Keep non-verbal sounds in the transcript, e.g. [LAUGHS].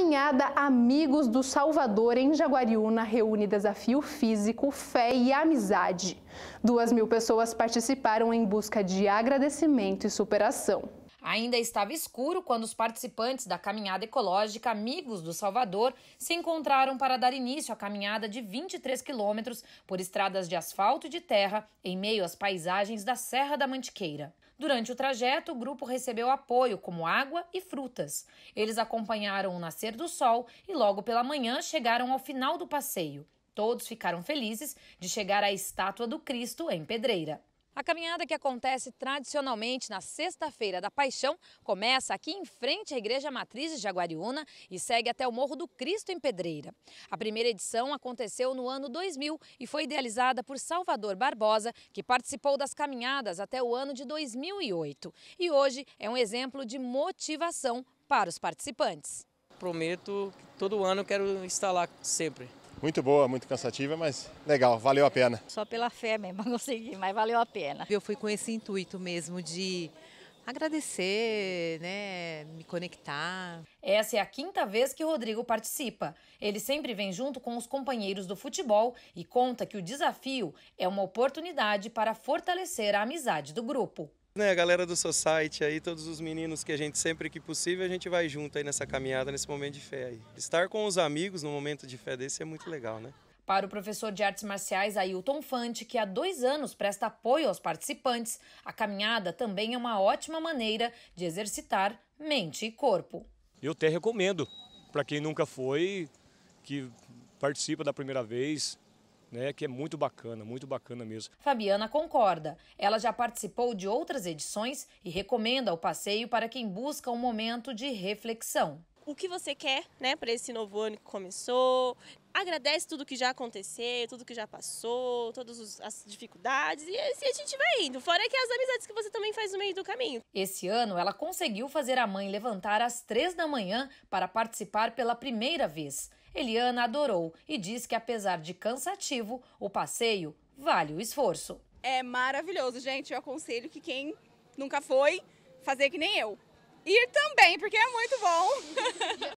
Caminhada Amigos do Salvador em Jaguariúna reúne desafio físico, fé e amizade. Duas mil pessoas participaram em busca de agradecimento e superação. Ainda estava escuro quando os participantes da caminhada ecológica Amigos do Salvador se encontraram para dar início à caminhada de 23 quilômetros por estradas de asfalto e de terra em meio às paisagens da Serra da Mantiqueira. Durante o trajeto, o grupo recebeu apoio como água e frutas. Eles acompanharam o nascer do sol e logo pela manhã chegaram ao final do passeio. Todos ficaram felizes de chegar à estátua do Cristo em Pedreira. A caminhada que acontece tradicionalmente na Sexta-feira da Paixão começa aqui em frente à Igreja Matriz de Jaguariúna e segue até o Morro do Cristo em Pedreira. A primeira edição aconteceu no ano 2000 e foi idealizada por Salvador Barbosa, que participou das caminhadas até o ano de 2008. E hoje é um exemplo de motivação para os participantes. Prometo que todo ano quero estar lá sempre muito boa, muito cansativa, mas legal, valeu a pena. Só pela fé mesmo [LAUGHS] consegui, mas valeu a pena. Eu fui com esse intuito mesmo de agradecer, né, me conectar. Essa é a quinta vez que Rodrigo participa. Ele sempre vem junto com os companheiros do futebol e conta que o desafio é uma oportunidade para fortalecer a amizade do grupo. Né, a galera do Society aí, todos os meninos que a gente sempre que possível, a gente vai junto aí nessa caminhada, nesse momento de fé aí. Estar com os amigos num momento de fé desse é muito legal, né? Para o professor de artes marciais Ailton Fante, que há dois anos presta apoio aos participantes, a caminhada também é uma ótima maneira de exercitar mente e corpo. Eu até recomendo para quem nunca foi, que participa da primeira vez, né, que é muito bacana, muito bacana mesmo. Fabiana concorda. Ela já participou de outras edições e recomenda o passeio para quem busca um momento de reflexão o que você quer né, para esse novo ano que começou. Agradece tudo que já aconteceu, tudo que já passou, todas as dificuldades e assim a gente vai indo. Fora que as amizades que você também faz no meio do caminho. Esse ano, ela conseguiu fazer a mãe levantar às três da manhã para participar pela primeira vez. Eliana adorou e diz que, apesar de cansativo, o passeio vale o esforço. É maravilhoso, gente. Eu aconselho que quem nunca foi, fazer que nem eu ir também, porque é muito bom. [LAUGHS]